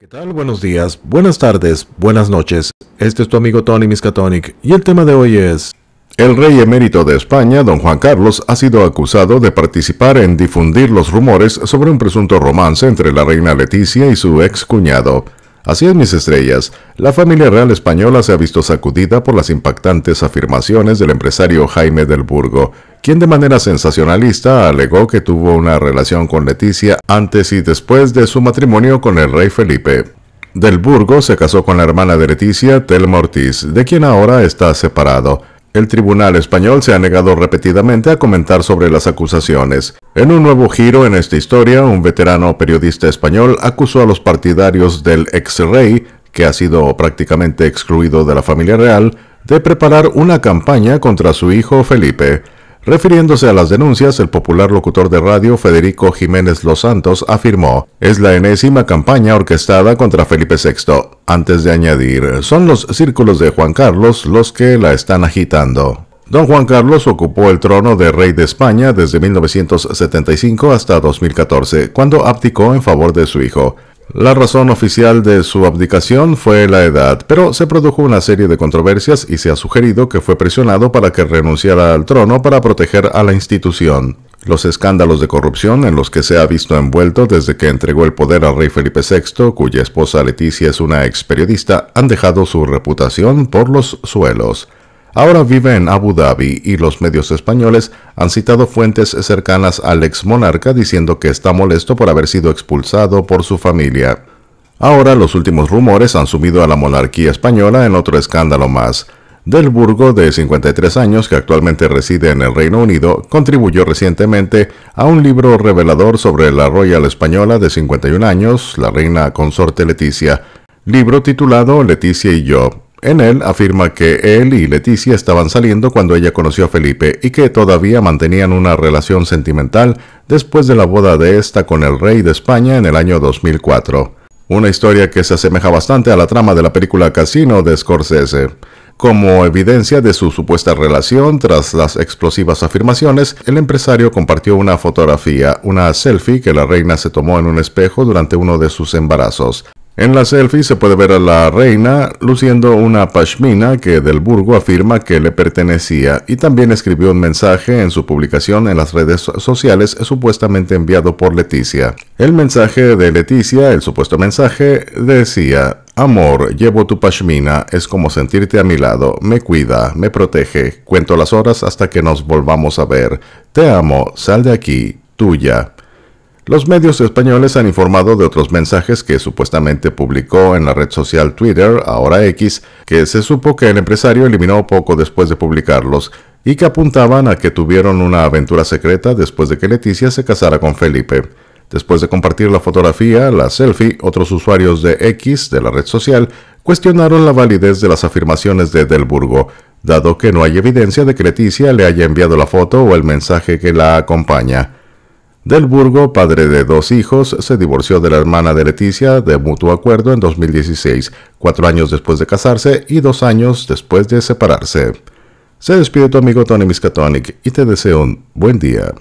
¿Qué tal? Buenos días, buenas tardes, buenas noches. Este es tu amigo Tony Miskatonic y el tema de hoy es... El rey emérito de España, don Juan Carlos, ha sido acusado de participar en difundir los rumores sobre un presunto romance entre la reina Leticia y su ex cuñado. Así es, mis estrellas, la familia real española se ha visto sacudida por las impactantes afirmaciones del empresario Jaime del Burgo, quien de manera sensacionalista alegó que tuvo una relación con Leticia antes y después de su matrimonio con el rey Felipe. Del Burgo se casó con la hermana de Leticia, Telma Ortiz, de quien ahora está separado. El tribunal español se ha negado repetidamente a comentar sobre las acusaciones. En un nuevo giro en esta historia, un veterano periodista español acusó a los partidarios del ex rey, que ha sido prácticamente excluido de la familia real, de preparar una campaña contra su hijo Felipe. Refiriéndose a las denuncias, el popular locutor de radio Federico Jiménez Los Santos afirmó, es la enésima campaña orquestada contra Felipe VI, antes de añadir, son los círculos de Juan Carlos los que la están agitando. Don Juan Carlos ocupó el trono de rey de España desde 1975 hasta 2014, cuando abdicó en favor de su hijo. La razón oficial de su abdicación fue la edad, pero se produjo una serie de controversias y se ha sugerido que fue presionado para que renunciara al trono para proteger a la institución. Los escándalos de corrupción en los que se ha visto envuelto desde que entregó el poder al rey Felipe VI, cuya esposa Leticia es una ex periodista, han dejado su reputación por los suelos. Ahora vive en Abu Dhabi y los medios españoles han citado fuentes cercanas al ex monarca diciendo que está molesto por haber sido expulsado por su familia. Ahora los últimos rumores han sumido a la monarquía española en otro escándalo más. Del Burgo, de 53 años, que actualmente reside en el Reino Unido, contribuyó recientemente a un libro revelador sobre la Royal Española de 51 años, la reina consorte Leticia, libro titulado Leticia y yo, en él afirma que él y Leticia estaban saliendo cuando ella conoció a Felipe y que todavía mantenían una relación sentimental después de la boda de esta con el rey de España en el año 2004. Una historia que se asemeja bastante a la trama de la película Casino de Scorsese. Como evidencia de su supuesta relación, tras las explosivas afirmaciones, el empresario compartió una fotografía, una selfie que la reina se tomó en un espejo durante uno de sus embarazos. En la selfie se puede ver a la reina luciendo una pashmina que Del Burgo afirma que le pertenecía y también escribió un mensaje en su publicación en las redes sociales supuestamente enviado por Leticia. El mensaje de Leticia, el supuesto mensaje, decía Amor, llevo tu pashmina, es como sentirte a mi lado, me cuida, me protege, cuento las horas hasta que nos volvamos a ver. Te amo, sal de aquí, tuya. Los medios españoles han informado de otros mensajes que supuestamente publicó en la red social Twitter, ahora X, que se supo que el empresario eliminó poco después de publicarlos y que apuntaban a que tuvieron una aventura secreta después de que Leticia se casara con Felipe. Después de compartir la fotografía, la selfie, otros usuarios de X de la red social cuestionaron la validez de las afirmaciones de Delburgo, dado que no hay evidencia de que Leticia le haya enviado la foto o el mensaje que la acompaña. Del Burgo, padre de dos hijos, se divorció de la hermana de Leticia de mutuo acuerdo en 2016, cuatro años después de casarse y dos años después de separarse. Se despide tu amigo Tony Miskatonic y te deseo un buen día.